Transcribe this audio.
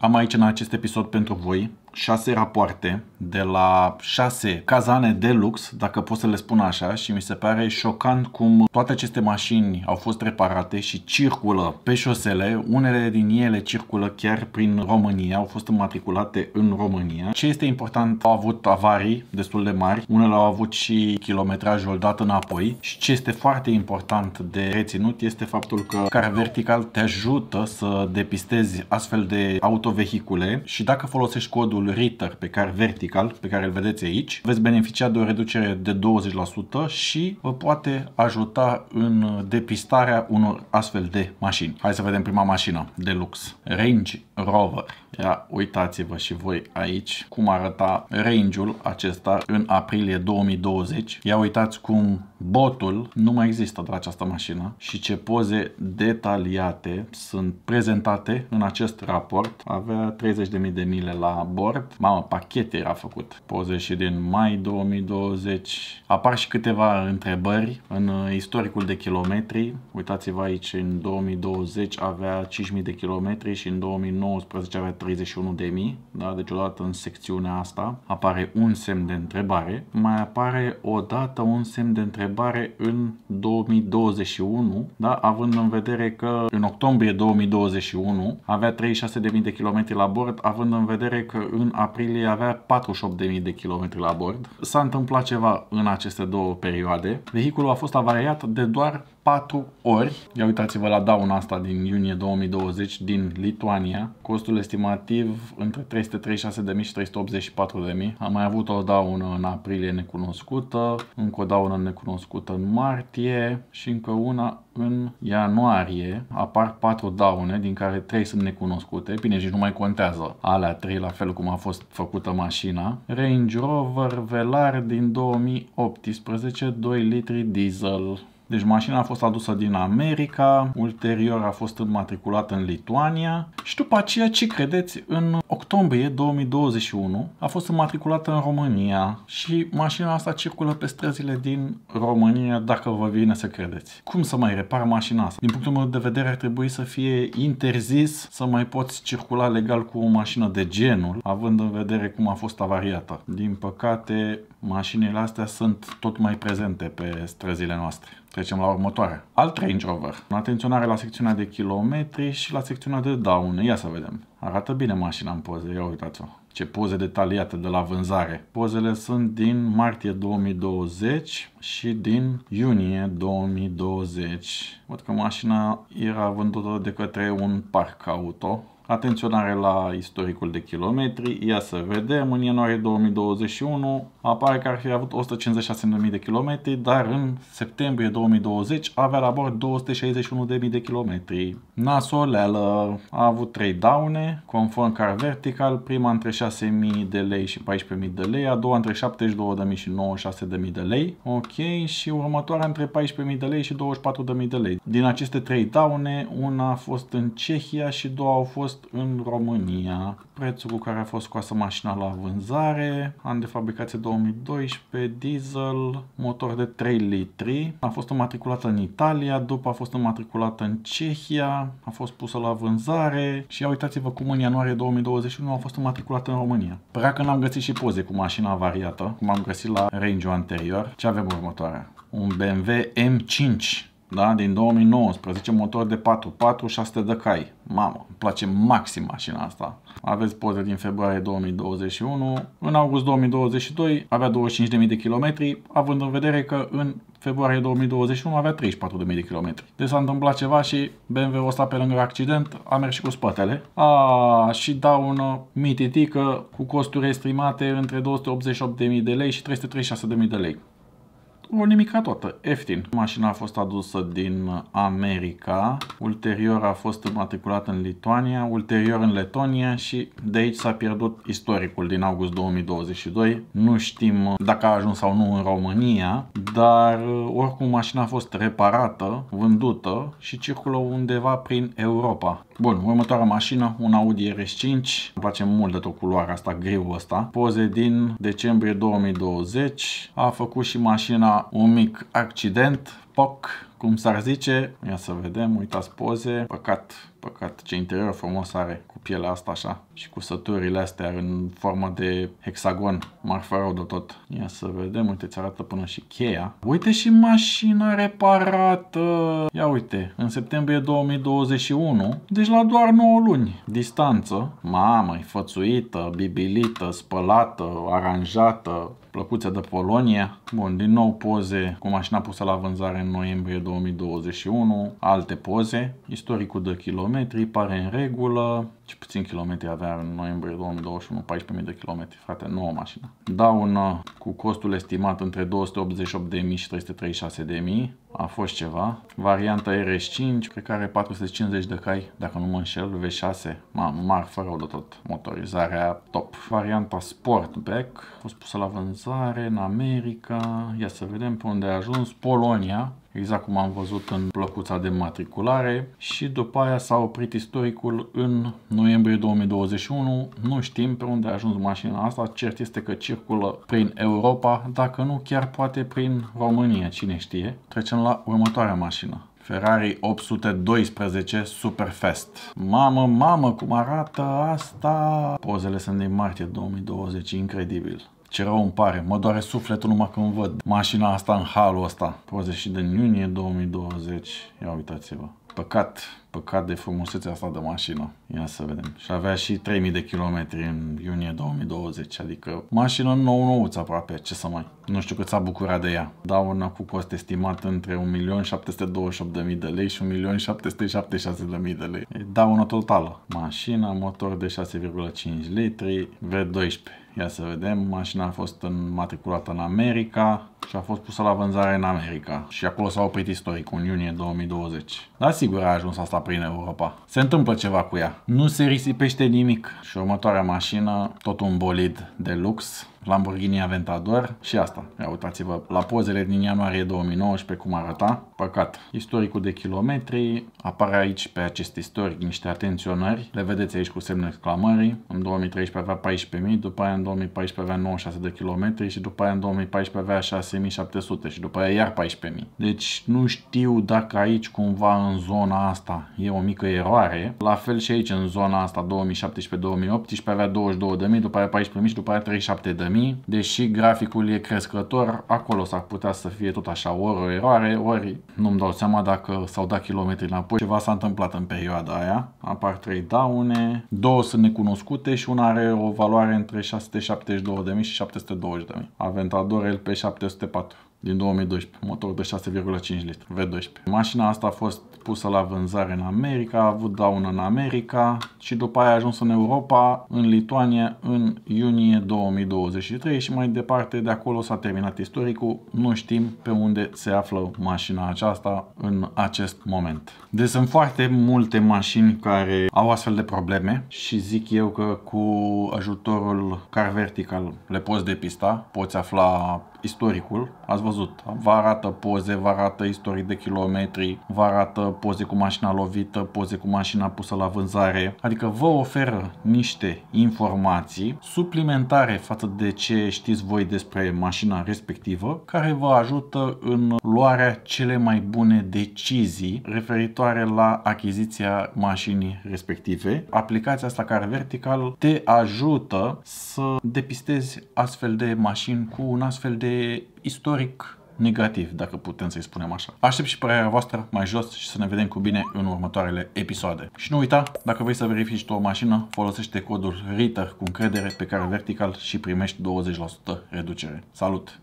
Am aici în acest episod pentru voi 6 rapoarte de la 6 cazane de lux, dacă pot să le spun așa, și mi se pare șocant cum toate aceste mașini au fost reparate și circulă pe șosele, unele din ele circulă chiar prin România, au fost înmatriculate în România. Ce este important, au avut avarii destul de mari, unele au avut și kilometrajul dat înapoi și ce este foarte important de reținut este faptul că car vertical te ajută să depistezi astfel de auto autovehicule și dacă folosești codul RITER pe care vertical, pe care îl vedeți aici, veți beneficia de o reducere de 20% și vă poate ajuta în depistarea unor astfel de mașini. Hai să vedem prima mașină de lux, Range Rover. Ia uitați-vă și voi aici cum arăta range-ul acesta în aprilie 2020. Ia uitați cum botul nu mai există de la această mașină și ce poze detaliate sunt prezentate în acest raport. Avea 30.000 de mile la bord. Mamă, pachete era făcut. Poze și din mai 2020. Apar și câteva întrebări în uh, istoricul de kilometri. Uitați-vă aici, în 2020 avea 5.000 de kilometri și în 2019 avea 31.000, da? deci odată în secțiunea asta apare un semn de întrebare, mai apare odată un semn de întrebare în 2021, da? având în vedere că în octombrie 2021 avea 36.000 de kilometri la bord, având în vedere că în aprilie avea 48.000 de kilometri la bord. S-a întâmplat ceva în aceste două perioade. Vehiculul a fost avariat de doar 4 ori. Ia uitați-vă la dauna asta din iunie 2020 din Lituania. Costul estimativ între 336.000 și 384.000. Am mai avut o daună în aprilie necunoscută, încă o daună necunoscută în martie și încă una în ianuarie. Apar 4 daune, din care 3 sunt necunoscute. Bine, și nu mai contează alea 3, la fel cum a fost făcută mașina. Range Rover Velar din 2018, 2 litri diesel. Deci mașina a fost adusă din America, ulterior a fost înmatriculată în Lituania și după aceea, ce credeți, în octombrie 2021 a fost înmatriculată în România și mașina asta circulă pe străzile din România, dacă vă vine să credeți. Cum să mai repar mașina asta? Din punctul meu de vedere ar trebui să fie interzis să mai poți circula legal cu o mașină de genul, având în vedere cum a fost avariată. Din păcate, mașinile astea sunt tot mai prezente pe străzile noastre. Trecem la următoare. Alt Range Rover. Atenționare la secțiunea de kilometri și la secțiunea de daune. Ia să vedem. Arată bine mașina în poze, ia uitați-o. Ce poze detaliate de la vânzare. Pozele sunt din martie 2020 și din iunie 2020. Văd că mașina era vândută de către un parc auto Atenționare la istoricul de kilometri, ia să vedem, în ianuarie 2021 apare că ar fi avut 156.000 de kilometri, dar în septembrie 2020 avea la bord 261.000 de kilometri. Nasoleală a avut 3 daune, conform car vertical, prima între 6.000 de lei și 14.000 de lei, a doua între 72.000 și 96.000 de lei, ok, și următoarea între 14.000 de lei și 24.000 de lei. Din aceste 3 daune, una a fost în Cehia și două au fost fost în România. Prețul cu care a fost scoasă mașina la vânzare, an de fabricație 2012, diesel, motor de 3 litri. A fost înmatriculată în Italia, după a fost înmatriculată în Cehia, a fost pusă la vânzare și ia uitați-vă cum în ianuarie 2021 a fost înmatriculată în România. Prea că n-am găsit și poze cu mașina variată, cum am găsit la range anterior. Ce avem următoarea? Un BMW M5 da? din 2019, motor de 4.4, 600 de cai. Mamă, îmi place maxim mașina asta. Aveți poze din februarie 2021. În august 2022 avea 25.000 de kilometri, având în vedere că în februarie 2021 avea 34.000 de kilometri. Deci s-a întâmplat ceva și BMW-ul ăsta pe lângă accident a mers și cu spatele. A, și da un uh, mititică uh, cu costuri estimate între 288.000 de lei și 336.000 de lei o nimica toată, ieftin. Mașina a fost adusă din America, ulterior a fost înmatriculată în Lituania, ulterior în Letonia și de aici s-a pierdut istoricul din august 2022. Nu știm dacă a ajuns sau nu în România, dar oricum mașina a fost reparată, vândută și circulă undeva prin Europa. Bun, următoarea mașină, un Audi RS5. Îmi place mult de tot culoarea asta, greu asta. Poze din decembrie 2020. A făcut și mașina un mic accident poc, cum s-ar zice. Ia să vedem, uitați poze. Păcat, păcat ce interior frumos are cu pielea asta așa și cu săturile astea în formă de hexagon. Marfa rău de tot. Ia să vedem, uite, ți arată până și cheia. Uite și mașina reparată. Ia uite, în septembrie 2021, deci la doar 9 luni distanță. Mamă, e fățuită, bibilită, spălată, aranjată, plăcuță de Polonia. Bun, din nou poze cu mașina pusă la vânzare în noiembrie 2021, alte poze, istoricul de kilometri pare în regulă, ce puțin kilometri avea în noiembrie 2021, 14.000 de kilometri, frate, nouă mașină. Dau cu costul estimat între 288.000 și 336.000, a fost ceva. Varianta RS5, pe care 450 de cai, dacă nu mă înșel, V6, mamă, mar fără de tot, motorizarea top. Varianta Sportback, a fost pusă la vânzare în America, ia să vedem pe unde a ajuns, Polonia, exact cum am văzut în plăcuța de matriculare și după aia s-a oprit istoricul în noiembrie 2021. Nu știm pe unde a ajuns mașina asta, cert este că circulă prin Europa, dacă nu chiar poate prin România, cine știe. Trecem la următoarea mașină. Ferrari 812 Superfest. Mamă, mamă, cum arată asta! Pozele sunt din martie 2020, incredibil. Ce rău îmi pare, mă doare sufletul numai când văd mașina asta în halul ăsta. și de iunie 2020, ia uitați-vă. Păcat, păcat de frumusețea asta de mașină. Ia să vedem. Și avea și 3000 de kilometri în iunie 2020, adică mașină nou nouță aproape, ce să mai. Nu știu cât s-a bucurat de ea. Daună cu cost estimat între 1.728.000 de lei și 1.776.000 de lei. E daună totală. Mașina, motor de 6,5 litri, V12. Ia să vedem, mașina a fost înmatriculată în America și a fost pusă la vânzare în America. Și acolo s-a oprit istoric, în iunie 2020. Dar sigur a ajuns asta prin Europa. Se întâmplă ceva cu ea. Nu se risipește nimic. Și următoarea mașină, tot un bolid de lux, Lamborghini Aventador și asta. Ia uitați-vă la pozele din ianuarie 2019 cum arăta. Păcat. Istoricul de kilometri apare aici pe acest istoric niște atenționări. Le vedeți aici cu semnul exclamării. În 2013 avea 14.000, după aia în 2014 avea 96 de kilometri și după aia în 2014 avea 6.700 și după aia iar 14.000. Deci nu știu dacă aici cumva în zona asta e o mică eroare. La fel și aici în zona asta 2017-2018 avea 22.000, după aia 14.000 și după aia 37.000 companii, deși graficul e crescător, acolo s-ar putea să fie tot așa ori o eroare, ori nu-mi dau seama dacă s-au dat kilometri înapoi, ceva s-a întâmplat în perioada aia. Apar trei daune, două sunt necunoscute și una are o valoare între 672.000 și 720.000. Aventador LP 704 din 2012, motor de 6,5 litri, V12. Mașina asta a fost pusă la vânzare în America, a avut daună în America și după aia a ajuns în Europa, în Lituania, în iunie 2023 și mai departe de acolo s-a terminat istoricul. Nu știm pe unde se află mașina aceasta în acest moment. Deci sunt foarte multe mașini care au astfel de probleme și zic eu că cu ajutorul car vertical le poți depista, poți afla istoricul, ați văzut, vă arată poze, vă arată istorii de kilometri, vă arată poze cu mașina lovită, poze cu mașina pusă la vânzare, adică vă oferă niște informații suplimentare față de ce știți voi despre mașina respectivă, care vă ajută în luarea cele mai bune decizii referitoare la achiziția mașinii respective. Aplicația asta care vertical te ajută să depistezi astfel de mașini cu un astfel de este istoric negativ, dacă putem să-i spunem așa. Aștept și părerea voastră mai jos și să ne vedem cu bine în următoarele episoade. Și nu uita, dacă vrei să verifici tu o mașină, folosește codul RITER cu încredere pe care vertical și primești 20% reducere. Salut!